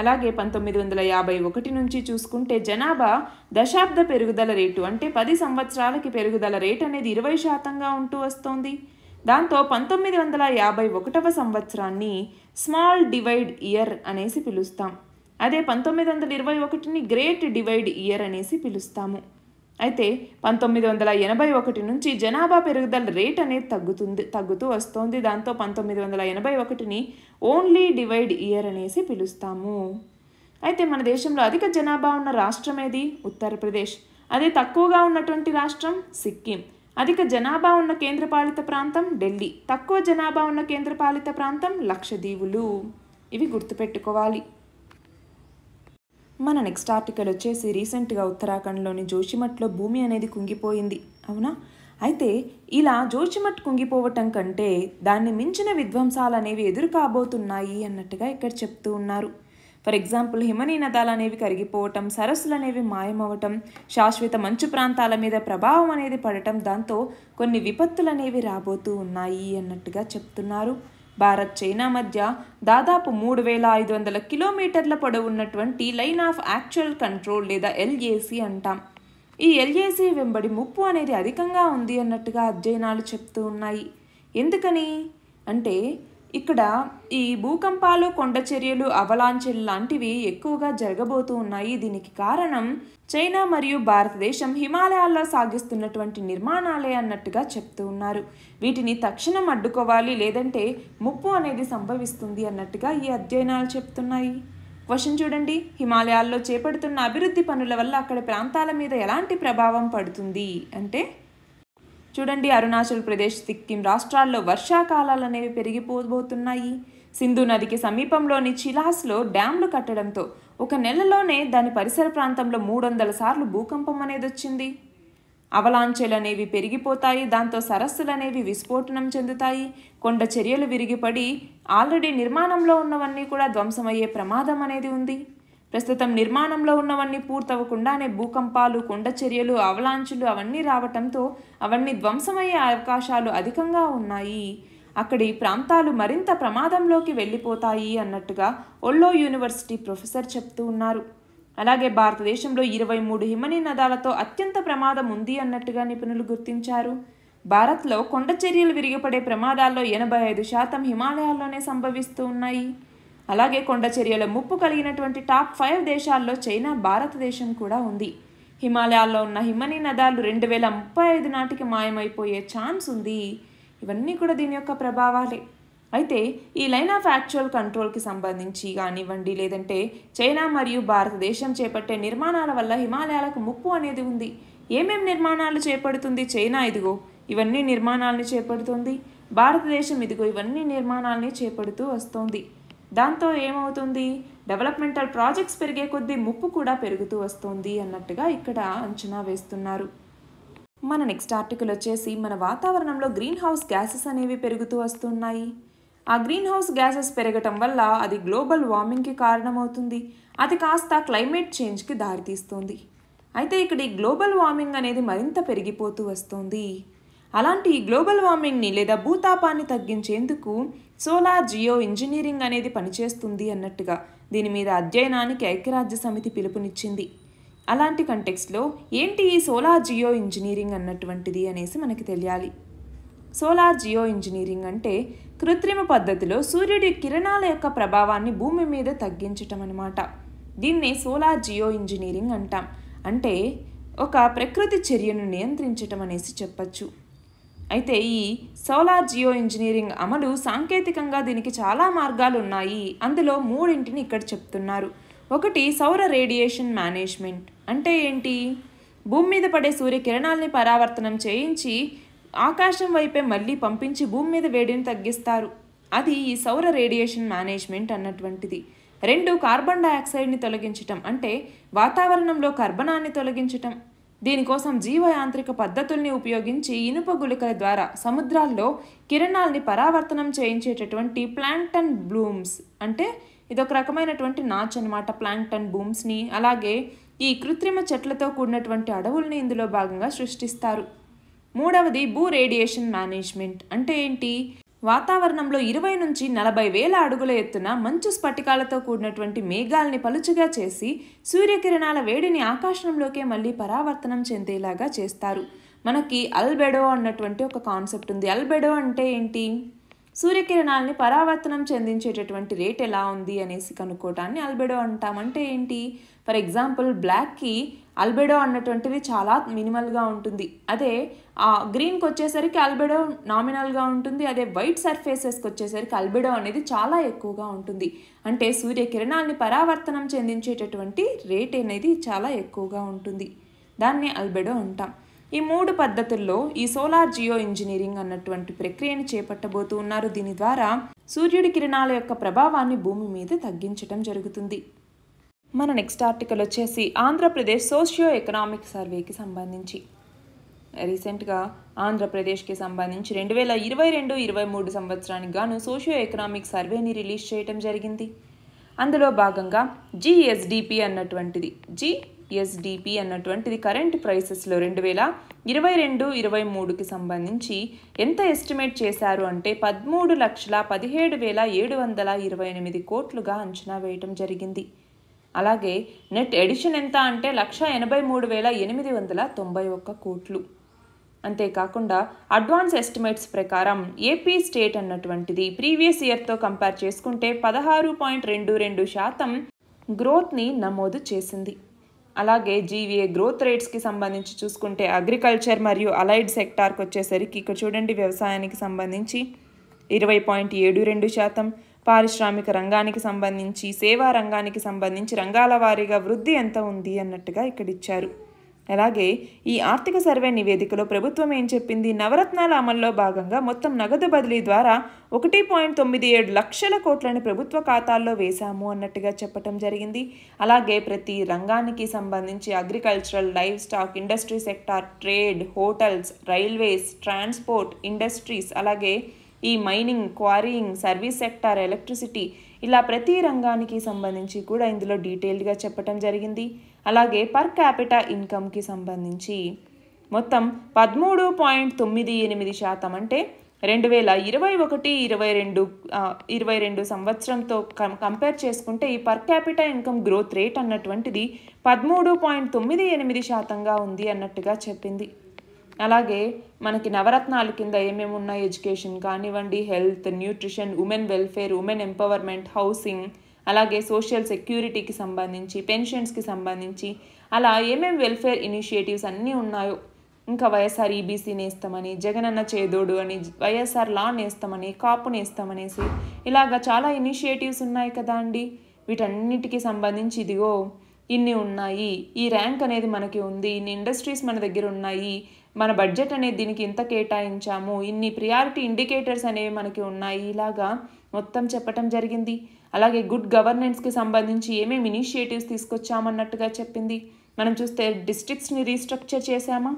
అలాగే పంతొమ్మిది వందల యాభై ఒకటి నుంచి చూసుకుంటే జనాభా దశాబ్ద పెరుగుదల రేటు అంటే పది సంవత్సరాలకి పెరుగుదల రేటు అనేది ఇరవై శాతంగా ఉంటూ వస్తోంది దాంతో పంతొమ్మిది వందల యాభై ఒకటవ సంవత్సరాన్ని స్మాల్ డివైడ్ ఇయర్ అనేసి పిలుస్తాం అదే పంతొమ్మిది వందల ఇరవై ఒకటిని గ్రేట్ డివైడ్ ఇయర్ అనేసి పిలుస్తాము అయితే పంతొమ్మిది వందల ఎనభై ఒకటి నుంచి జనాభా పెరుగుదల రేట్ అనేది తగ్గుతుంది తగ్గుతూ వస్తోంది దాంతో పంతొమ్మిది వందల ఎనభై ఒకటిని ఓన్లీ డివైడ్ ఇయర్ అనేసి పిలుస్తాము అయితే మన దేశంలో అధిక జనాభా ఉన్న రాష్ట్రం ఏది ఉత్తరప్రదేశ్ అదే తక్కువగా ఉన్నటువంటి రాష్ట్రం సిక్కిం అధిక జనాభా ఉన్న కేంద్రపాలిత ప్రాంతం ఢిల్లీ తక్కువ జనాభా ఉన్న కేంద్రపాలిత ప్రాంతం లక్షదీవులు ఇవి గుర్తుపెట్టుకోవాలి మన నెక్స్ట్ ఆర్టికల్ వచ్చేసి రీసెంట్గా ఉత్తరాఖండ్లోని జోషిమట్లో భూమి అనేది కుంగిపోయింది అవునా అయితే ఇలా జోషిమఠ్ కుంగిపోవటం కంటే దాన్ని మించిన విధ్వంసాలు అనేవి ఎదురు కాబోతున్నాయి అన్నట్టుగా ఇక్కడ చెప్తూ ఉన్నారు ఫర్ ఎగ్జాంపుల్ హిమనీ నదాలు అనేవి కరిగిపోవటం సరస్సులు అనేవి మాయమవటం శాశ్వత మంచు ప్రాంతాల మీద ప్రభావం అనేది పడటం దాంతో కొన్ని విపత్తులు అనేవి రాబోతూ ఉన్నాయి అన్నట్టుగా చెప్తున్నారు భారత్ చైనా మధ్య దాదాపు మూడు వేల ఐదు వందల కిలోమీటర్ల పొడవున్నటువంటి లైన్ ఆఫ్ యాక్చువల్ కంట్రోల్ లేదా ఎల్ఏసి అంటాం ఈ ఎల్ఏసి వెంబడి ముప్పు అనేది అధికంగా ఉంది అన్నట్టుగా అధ్యయనాలు చెప్తూ ఉన్నాయి ఎందుకని అంటే ఇక్కడ ఈ భూకంపాలు కొండచర్యలు అవలాంచెలు లాంటివి ఎక్కువగా జరగబోతూ ఉన్నాయి దీనికి కారణం చైనా మరియు భారతదేశం హిమాలయాల్లో సాగిస్తున్నటువంటి నిర్మాణాలే అన్నట్టుగా చెప్తూ ఉన్నారు వీటిని తక్షణం అడ్డుకోవాలి లేదంటే ముప్పు అనేది సంభవిస్తుంది అన్నట్టుగా ఈ అధ్యయనాలు చెప్తున్నాయి క్వశ్చన్ చూడండి హిమాలయాల్లో చేపడుతున్న అభివృద్ధి పనుల వల్ల అక్కడ ప్రాంతాల మీద ఎలాంటి ప్రభావం పడుతుంది అంటే చూడండి అరుణాచల్ ప్రదేశ్ సిక్కిం రాష్ట్రాల్లో వర్షాకాలాలు అనేవి పెరిగిపోబోతున్నాయి సింధు నదికి సమీపంలోని చిలాస్లో డ్యాంలు కట్టడంతో ఒక నెలలోనే దాని పరిసర ప్రాంతంలో మూడు వందల సార్లు భూకంపం అనేది వచ్చింది అవలాంచెలు అనేవి పెరిగిపోతాయి దాంతో సరస్సులు అనేవి విస్ఫోటనం చెందుతాయి కొండ చర్యలు విరిగిపడి ఆల్రెడీ నిర్మాణంలో ఉన్నవన్నీ కూడా ధ్వంసమయ్యే ప్రమాదం అనేది ఉంది ప్రస్తుతం నిర్మాణంలో ఉన్నవన్నీ పూర్తవకుండానే భూకంపాలు కొండ చర్యలు అవలాంచులు అవన్నీ రావటంతో అవన్నీ ధ్వంసమయ్యే అవకాశాలు అధికంగా ఉన్నాయి అక్కడి ప్రాంతాలు మరింత ప్రమాదంలోకి వెళ్ళిపోతాయి అన్నట్టుగా ఒల్లో యూనివర్సిటీ ప్రొఫెసర్ చెప్తూ ఉన్నారు అలాగే భారతదేశంలో ఇరవై మూడు హిమనీ నదాలతో అత్యంత ప్రమాదం ఉంది అన్నట్టుగా నిపుణులు గుర్తించారు భారత్లో కొండ చర్యలు విరిగిపడే ప్రమాదాల్లో ఎనభై ఐదు శాతం హిమాలయాల్లోనే సంభవిస్తూ ఉన్నాయి అలాగే కొండచర్యల ముప్పు కలిగినటువంటి టాప్ ఫైవ్ దేశాల్లో చైనా భారతదేశం కూడా ఉంది హిమాలయాల్లో ఉన్న హిమనీ నదాలు రెండు వేల ముప్పై ఐదు నాటికి మాయమైపోయే ఛాన్స్ ఉంది ఇవన్నీ కూడా దీని యొక్క ప్రభావాలే అయితే ఈ లైన్ ఆఫ్ యాక్చువల్ కంట్రోల్కి సంబంధించి కానివ్వండి లేదంటే చైనా మరియు భారతదేశం చేపట్టే నిర్మాణాల వల్ల హిమాలయాలకు ముప్పు అనేది ఉంది ఏమేం నిర్మాణాలు చేపడుతుంది చైనా ఇదిగో ఇవన్నీ నిర్మాణాలని చేపడుతుంది భారతదేశం ఇదిగో ఇవన్నీ నిర్మాణాలని చేపడుతూ వస్తోంది దాంతో ఏమవుతుంది డెవలప్మెంటల్ ప్రాజెక్ట్స్ పెరిగే కొద్దీ ముప్పు కూడా పెరుగుతూ వస్తుంది అన్నట్టుగా ఇక్కడ అంచనా వేస్తున్నారు మన నెక్స్ట్ ఆర్టికల్ వచ్చేసి మన వాతావరణంలో గ్రీన్ హౌస్ గ్యాసెస్ అనేవి పెరుగుతూ వస్తున్నాయి ఆ గ్రీన్ హౌస్ గ్యాసెస్ పెరగటం వల్ల అది గ్లోబల్ వార్మింగ్కి కారణమవుతుంది అది కాస్త క్లైమేట్ చేంజ్కి దారితీస్తుంది అయితే ఇక్కడ ఈ గ్లోబల్ వార్మింగ్ అనేది మరింత పెరిగిపోతూ వస్తుంది అలాంటి ఈ గ్లోబల్ వార్మింగ్ని లేదా భూతాపాన్ని తగ్గించేందుకు సోలార్ జియో ఇంజనీరింగ్ అనేది పనిచేస్తుంది అన్నట్టుగా దీని మీద అధ్యయనానికి ఐక్యరాజ్య సమితి పిలుపునిచ్చింది అలాంటి కంటెక్స్లో ఏంటి ఈ సోలార్ జియో ఇంజనీరింగ్ అన్నటువంటిది అనేసి మనకి తెలియాలి సోలార్ జియో ఇంజనీరింగ్ అంటే కృత్రిమ పద్ధతిలో సూర్యుడి కిరణాల యొక్క ప్రభావాన్ని భూమి మీద తగ్గించటం అనమాట దీన్నే సోలార్ జియో ఇంజనీరింగ్ అంటాం అంటే ఒక ప్రకృతి చర్యను నియంత్రించటం అనేసి చెప్పచ్చు అయితే ఈ సోలార్ జియో ఇంజనీరింగ్ అమలు సాంకేతికంగా దీనికి చాలా మార్గాలు ఉన్నాయి అందులో మూడింటిని ఇక్కడ చెప్తున్నారు ఒకటి సౌర రేడియేషన్ మేనేజ్మెంట్ అంటే ఏంటి భూమి మీద పడే సూర్యకిరణాలని పరావర్తనం చేయించి ఆకాశం వైపే మళ్ళీ పంపించి భూమి మీద వేడిని తగ్గిస్తారు అది ఈ సౌర రేడియేషన్ మేనేజ్మెంట్ అన్నటువంటిది రెండు కార్బన్ డయాక్సైడ్ని తొలగించటం అంటే వాతావరణంలో కర్బనాన్ని తొలగించటం దీనికోసం జీవయాంత్రిక పద్ధతుల్ని ఉపయోగించి ఇనుప గుళికల ద్వారా సముద్రాల్లో కిరణాల్ని పరావర్తనం చేయించేటటువంటి ప్లాంక్టన్ బ్లూమ్స్ అంటే ఇదొక రకమైనటువంటి నాచ్ అనమాట ప్లాంక్టన్ బూమ్స్ని అలాగే ఈ కృత్రిమ చెట్లతో కూడినటువంటి అడవుల్ని ఇందులో భాగంగా సృష్టిస్తారు మూడవది భూ రేడియేషన్ మేనేజ్మెంట్ అంటే ఏంటి వాతావరణంలో ఇరవై నుంచి నలభై వేల అడుగుల ఎత్తున మంచు స్ఫటికాలతో కూడినటువంటి మేఘాల్ని పలుచగా చేసి సూర్యకిరణాల వేడిని ఆకాశంలోకే మళ్ళీ పరావర్తనం చెందేలాగా చేస్తారు మనకి అల్బెడో అన్నటువంటి ఒక కాన్సెప్ట్ ఉంది అల్బెడో అంటే ఏంటి సూర్యకిరణాలని పరావర్తనం చెందించేటటువంటి రేట్ ఎలా ఉంది అనేసి కనుక్కోవటాన్ని అల్బెడో అంటామంటే ఏంటి ఫర్ ఎగ్జాంపుల్ బ్లాక్కి అల్బెడో అన్నటువంటిది చాలా మినిమల్గా ఉంటుంది అదే ఆ గ్రీన్కి వచ్చేసరికి అల్బెడో నామినల్గా ఉంటుంది అదే వైట్ సర్ఫేసెస్కి వచ్చేసరికి అల్బెడో అనేది చాలా ఎక్కువగా ఉంటుంది అంటే సూర్యకిరణాల్ని పరావర్తనం చెందించేటటువంటి రేట్ అనేది చాలా ఎక్కువగా ఉంటుంది దాన్ని అల్బెడో అంటాం ఈ మూడు పద్ధతుల్లో ఈ సోలార్ జియో ఇంజనీరింగ్ అన్నటువంటి ప్రక్రియను చేపట్టబోతూ ఉన్నారు దీని ద్వారా సూర్యుడి కిరణాల యొక్క ప్రభావాన్ని భూమి మీద తగ్గించటం జరుగుతుంది మన నెక్స్ట్ ఆర్టికల్ వచ్చేసి ఆంధ్రప్రదేశ్ సోషియో ఎకనామిక్ సర్వేకి సంబంధించి రీసెంట్గా ఆంధ్రప్రదేశ్కి సంబంధించి రెండు వేల ఇరవై రెండు ఇరవై మూడు సంవత్సరానికి గాను సోషియో ఎకనామిక్ సర్వేని రిలీజ్ చేయటం జరిగింది అందులో భాగంగా జిఎస్డిపి అన్నటువంటిది జిఎస్డిపి అన్నటువంటిది కరెంట్ ప్రైసెస్లో రెండు వేల ఇరవై రెండు ఇరవై మూడుకి సంబంధించి ఎంత ఎస్టిమేట్ చేశారు అంటే పదమూడు లక్షల పదిహేడు వేల ఏడు వందల ఇరవై ఎనిమిది కోట్లుగా అంచనా వేయటం జరిగింది అలాగే నెట్ ఎడిషన్ ఎంత అంటే లక్ష ఎనభై మూడు వేల ఎనిమిది వందల తొంభై ఒక్క కోట్లు అంతేకాకుండా అడ్వాన్స్ ఎస్టిమేట్స్ ప్రకారం ఏపీ స్టేట్ అన్నటువంటిది ప్రీవియస్ ఇయర్తో కంపేర్ చేసుకుంటే పదహారు పాయింట్ రెండు రెండు శాతం గ్రోత్ని నమోదు చేసింది అలాగే జీవీఏ గ్రోత్ రేట్స్కి సంబంధించి చూసుకుంటే అగ్రికల్చర్ మరియు అలైడ్ సెక్టార్కి వచ్చేసరికి ఇక్కడ చూడండి వ్యవసాయానికి సంబంధించి ఇరవై పాయింట్ ఏడు రెండు శాతం పారిశ్రామిక రంగానికి సంబంధించి సేవా రంగానికి సంబంధించి రంగాల వారీగా వృద్ధి ఎంత ఉంది అన్నట్టుగా ఇక్కడ ఇచ్చారు అలాగే ఈ ఆర్థిక సర్వే నివేదికలో ప్రభుత్వం ఏం చెప్పింది నవరత్నాల అమల్లో భాగంగా మొత్తం నగదు బదిలీ ద్వారా ఒకటి పాయింట్ తొమ్మిది ఏడు లక్షల కోట్లను ప్రభుత్వ ఖాతాల్లో వేశాము అన్నట్టుగా చెప్పటం జరిగింది అలాగే ప్రతి రంగానికి సంబంధించి agricultural livestock industry sector trade hotels railways transport industries అలాగే ఈ mining quarrying service sector electricity ఇలా ప్రతి రంగానికి సంబంధించి కూడా ఇందులో డీటెయిల్డ్గా చెప్పటం జరిగింది అలాగే పర్ క్యాపిటా ఇన్కమ్కి సంబంధించి మొత్తం పదమూడు పాయింట్ తొమ్మిది ఎనిమిది శాతం అంటే రెండు వేల ఇరవై ఒకటి ఇరవై రెండు ఇరవై రెండు సంవత్సరంతో కంపేర్ చేసుకుంటే ఈ per capita income growth rate అన్నటువంటిది పదమూడు పాయింట్ తొమ్మిది ఎనిమిది శాతంగా ఉంది అన్నట్టుగా చెప్పింది అలాగే మనకి నవరత్నాల కింద ఏమేమి ఉన్నాయి ఎడ్యుకేషన్ కానివ్వండి health nutrition women welfare women empowerment housing అలాగే సోషల్ సెక్యూరిటీకి సంబంధించి పెన్షన్స్కి సంబంధించి అలా ఏమేమి వెల్ఫేర్ ఇనిషియేటివ్స్ అన్నీ ఉన్నాయో ఇంకా వైఎస్ఆర్ ఈబీసీ నేస్తామని జగనన్న చేదోడు అని వైఎస్ఆర్ లా నేస్తామని కాపు నేస్తామనేసి ఇలాగ చాలా ఇనిషియేటివ్స్ ఉన్నాయి కదా అండి వీటన్నిటికీ సంబంధించి ఇదిగో ఇన్ని ఉన్నాయి ఈ ర్యాంక్ అనేది మనకి ఉంది ఇన్ని ఇండస్ట్రీస్ మన దగ్గర ఉన్నాయి మన బడ్జెట్ అనేది దీనికి ఇంత కేటాయించాము ఇన్ని ప్రియారిటీ ఇండికేటర్స్ అనేవి మనకి ఉన్నాయి ఇలాగా మొత్తం చెప్పటం జరిగింది అలాగే గుడ్ గవర్నెన్స్కి సంబంధించి ఏమేమి ఇనిషియేటివ్స్ తీసుకొచ్చామన్నట్టుగా చెప్పింది మనం చూస్తే డిస్ట్రిక్ట్స్ని రీస్ట్రక్చర్ చేశామా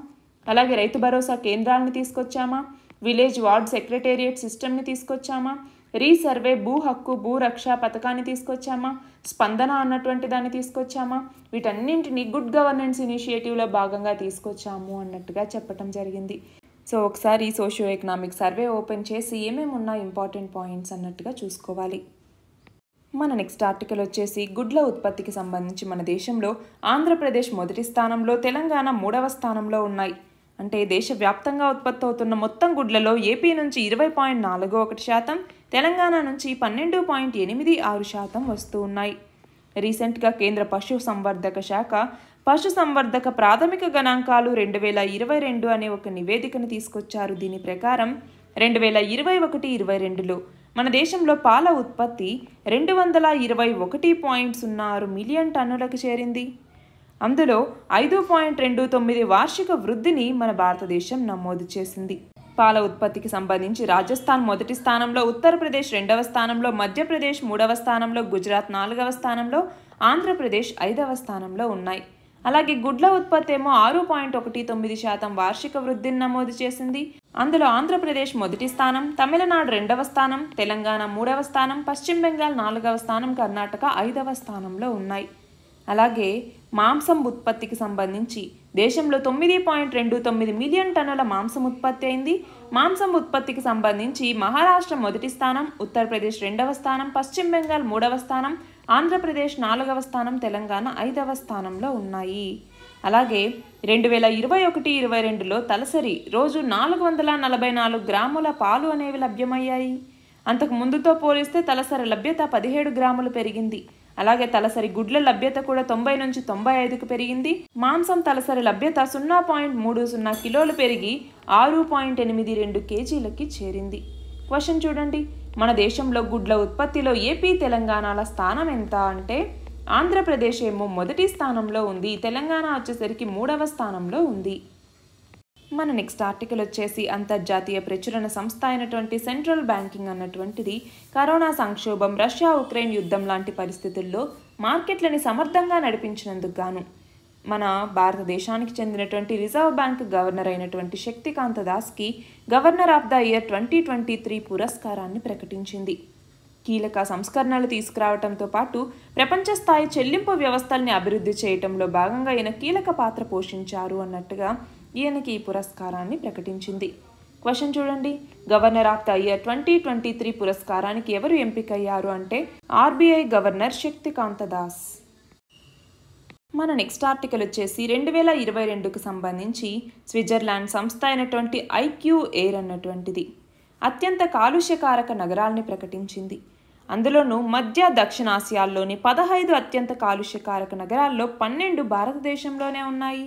అలాగే రైతు భరోసా కేంద్రాలను తీసుకొచ్చామా విలేజ్ వార్డ్ సెక్రటేరియట్ సిస్టమ్ని తీసుకొచ్చామా రీసర్వే భూ హక్కు భూరక్ష పథకాన్ని తీసుకొచ్చామా స్పందన అన్నటువంటి దాన్ని తీసుకొచ్చామా వీటన్నింటినీ గుడ్ గవర్నెన్స్ ఇనిషియేటివ్లో భాగంగా తీసుకొచ్చాము అన్నట్టుగా చెప్పడం జరిగింది సో ఒకసారి సోషియో ఎకనామిక్ సర్వే ఓపెన్ చేసి ఏమేమి ఉన్న ఇంపార్టెంట్ పాయింట్స్ అన్నట్టుగా చూసుకోవాలి మన నెక్స్ట్ ఆర్టికల్ వచ్చేసి గుడ్ల ఉత్పత్తికి సంబంధించి మన దేశంలో ఆంధ్రప్రదేశ్ మొదటి స్థానంలో తెలంగాణ మూడవ స్థానంలో ఉన్నాయి అంటే దేశవ్యాప్తంగా ఉత్పత్తి అవుతున్న మొత్తం గుడ్లలో ఏపీ నుంచి ఇరవై పాయింట్ నాలుగు ఒకటి శాతం తెలంగాణ నుంచి పన్నెండు పాయింట్ ఎనిమిది ఆరు శాతం వస్తూ ఉన్నాయి రీసెంట్గా కేంద్ర పశు సంవర్ధక శాఖ పశు సంవర్ధక ప్రాథమిక గణాంకాలు రెండు వేల ఇరవై రెండు అనే ఒక నివేదికను తీసుకొచ్చారు దీని ప్రకారం రెండు వేల ఇరవై ఒకటి ఇరవై రెండులో మన దేశంలో పాల ఉత్పత్తి రెండు వందల ఇరవై ఒకటి పాయింట్ సున్నా ఆరు మిలియన్ టన్నులకు చేరింది అందులో ఐదు పాయింట్ రెండు తొమ్మిది వార్షిక వృద్ధిని మన భారతదేశం నమోదు చేసింది పాల ఉత్పత్తికి సంబంధించి రాజస్థాన్ మొదటి స్థానంలో ఉత్తరప్రదేశ్ రెండవ స్థానంలో మధ్యప్రదేశ్ మూడవ స్థానంలో గుజరాత్ నాలుగవ స్థానంలో ఆంధ్రప్రదేశ్ ఐదవ స్థానంలో ఉన్నాయి అలాగే గుడ్ల ఉత్పత్తి ఏమో ఆరు పాయింట్ ఒకటి తొమ్మిది శాతం వార్షిక వృద్ధిని నమోదు చేసింది అందులో ఆంధ్రప్రదేశ్ మొదటి స్థానం తమిళనాడు రెండవ స్థానం తెలంగాణ మూడవ స్థానం పశ్చిమ బెంగాల్ నాలుగవ స్థానం కర్ణాటక ఐదవ స్థానంలో ఉన్నాయి అలాగే మాంసం ఉత్పత్తికి సంబంధించి దేశంలో తొమ్మిది పాయింట్ రెండు తొమ్మిది మిలియన్ టన్నుల మాంసం ఉత్పత్తి అయింది మాంసం ఉత్పత్తికి సంబంధించి మహారాష్ట్ర మొదటి స్థానం ఉత్తరప్రదేశ్ రెండవ స్థానం పశ్చిమ బెంగాల్ మూడవ స్థానం ఆంధ్రప్రదేశ్ నాలుగవ స్థానం తెలంగాణ ఐదవ స్థానంలో ఉన్నాయి అలాగే రెండు వేల ఇరవై ఒకటి ఇరవై రెండులో తలసరి రోజు నాలుగు వందల నలభై నాలుగు గ్రాముల పాలు అనేవి లభ్యమయ్యాయి అంతకు ముందుతో పోలిస్తే తలసరి లభ్యత పదిహేడు గ్రాములు పెరిగింది అలాగే తలసరి గుడ్ల లభ్యత కూడా తొంభై నుంచి తొంభై ఐదుకు పెరిగింది మాంసం తలసరి లభ్యత సున్నా పాయింట్ మూడు సున్నా కిలోలు పెరిగి ఆరు పాయింట్ ఎనిమిది రెండు కేజీలకి చేరింది క్వశ్చన్ చూడండి మన దేశంలో గుడ్ల ఉత్పత్తిలో ఏపీ తెలంగాణల స్థానం ఎంత అంటే ఆంధ్రప్రదేశ్ ఏమో మొదటి స్థానంలో ఉంది తెలంగాణ వచ్చేసరికి మూడవ స్థానంలో ఉంది మన నెక్స్ట్ ఆర్టికల్ వచ్చేసి అంతర్జాతీయ ప్రచురణ సంస్థ అయినటువంటి సెంట్రల్ బ్యాంకింగ్ అన్నటువంటిది కరోనా సంక్షోభం రష్యా ఉక్రెయిన్ యుద్ధం లాంటి పరిస్థితుల్లో మార్కెట్లని సమర్థంగా నడిపించినందుకు గాను మన భారతదేశానికి చెందినటువంటి రిజర్వ్ బ్యాంక్ గవర్నర్ అయినటువంటి శక్తికాంత దాస్కి governor of the year twenty twenty three పురస్కారాన్ని ప్రకటించింది కీలక సంస్కరణలు తీసుకురావడంతో పాటు ప్రపంచ స్థాయి చెల్లింపు వ్యవస్థల్ని అభివృద్ధి చేయటంలో భాగంగా ఈయన కీలక పాత్ర పోషించారు అన్నట్టుగా ఈయనకి ఈ పురస్కారాన్ని ప్రకటించింది క్వశ్చన్ చూడండి governor of the year twenty twenty three పురస్కారానికి ఎవరు ఎంపికయ్యారు అంటే ఆర్బీఐ గవర్నర్ శక్తికాంత దాస్ మన నెక్స్ట్ ఆర్టికల్ వచ్చేసి రెండు వేల ఇరవై రెండుకు సంబంధించి స్విట్జర్లాండ్ సంస్థ అయినటువంటి ఐక్యూ ఎయిర్ అన్నటువంటిది అత్యంత కాలుష్యకారక నగరాల్ని ప్రకటించింది అందులోనూ మధ్య దక్షిణాసియాల్లోని పదహైదు అత్యంత కాలుష్యకారక నగరాల్లో పన్నెండు భారతదేశంలోనే ఉన్నాయి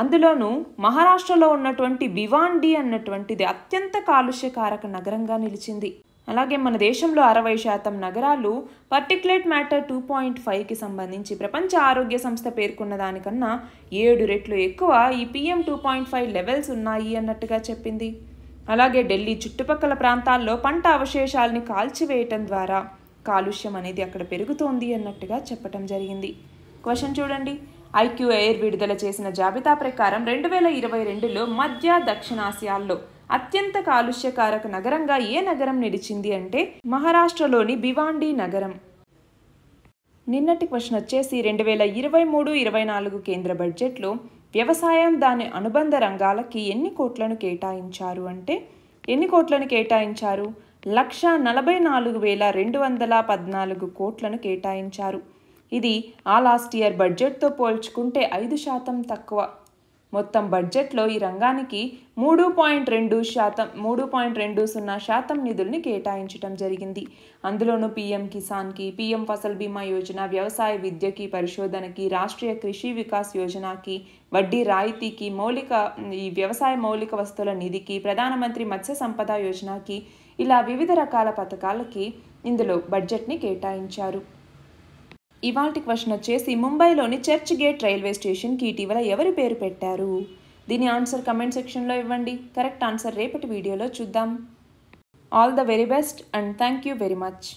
అందులోనూ మహారాష్ట్రలో ఉన్నటువంటి భివాండి అన్నటువంటిది అత్యంత కాలుష్యకారక నగరంగా నిలిచింది అలాగే మన దేశంలో అరవై శాతం నగరాలు పర్టిక్యులేట్ మ్యాటర్ టూ పాయింట్ ఫైవ్కి సంబంధించి ప్రపంచ ఆరోగ్య సంస్థ పేర్కొన్న దానికన్నా ఏడు రెట్లు ఎక్కువ ఈ PM two point five levels ఉన్నాయి అన్నట్టుగా చెప్పింది అలాగే ఢిల్లీ చుట్టుపక్కల ప్రాంతాల్లో పంట అవశేషాలని కాల్చివేయటం ద్వారా కాలుష్యం అనేది అక్కడ పెరుగుతోంది అన్నట్టుగా చెప్పటం జరిగింది క్వశ్చన్ చూడండి ఐక్యూ ఎయిర్ విడుదల చేసిన జాబితా ప్రకారం రెండు వేల ఇరవై రెండులో మధ్య దక్షిణాసియాల్లో అత్యంత కాలుష్యకారక నగరంగా ఏ నగరం నిలిచింది అంటే మహారాష్ట్రలోని భివాండి నగరం నిన్నటి క్వశ్చన్ వచ్చేసి రెండు వేల ఇరవై మూడు ఇరవై నాలుగు కేంద్ర బడ్జెట్లో వ్యవసాయం దాని అనుబంధ రంగాలకి ఎన్ని కోట్లను కేటాయించారు అంటే ఎన్ని కోట్లను కేటాయించారు లక్ష నలభై నాలుగు వేల రెండు వందల పద్నాలుగు కోట్లను కేటాయించారు ఇది ఆ లాస్ట్ ఇయర్ బడ్జెట్తో పోల్చుకుంటే ఐదు శాతం తక్కువ మొత్తం బడ్జెట్లో ఈ రంగానికి మూడు పాయింట్ రెండు శాతం మూడు పాయింట్ రెండు సున్నా శాతం నిధుల్ని కేటాయించడం జరిగింది అందులోనూ పీఎం కిసాన్కి పీఎం ఫసల్ బీమా యోజన వ్యవసాయ విద్యకి పరిశోధనకి రాష్ట్రీయ కృషి వికాస్ యోజనకి వడ్డీ రాయితీకి మౌలిక ఈ వ్యవసాయ మౌలిక వస్తువుల నిధికి ప్రధానమంత్రి మత్స్య సంపద యోజనకి ఇలా వివిధ రకాల పథకాలకి ఇందులో బడ్జెట్ని కేటాయించారు ఇవాల్టి క్వశ్చన్ వచ్చేసి ముంబైలోని చర్చ్ గేట్ రైల్వే స్టేషన్కి ఇటీవల ఎవరి పేరు పెట్టారు దీని ఆన్సర్ కమెంట్ సెక్షన్లో ఇవ్వండి కరెక్ట్ ఆన్సర్ రేపటి వీడియోలో చూద్దాం all the very best and thank you very much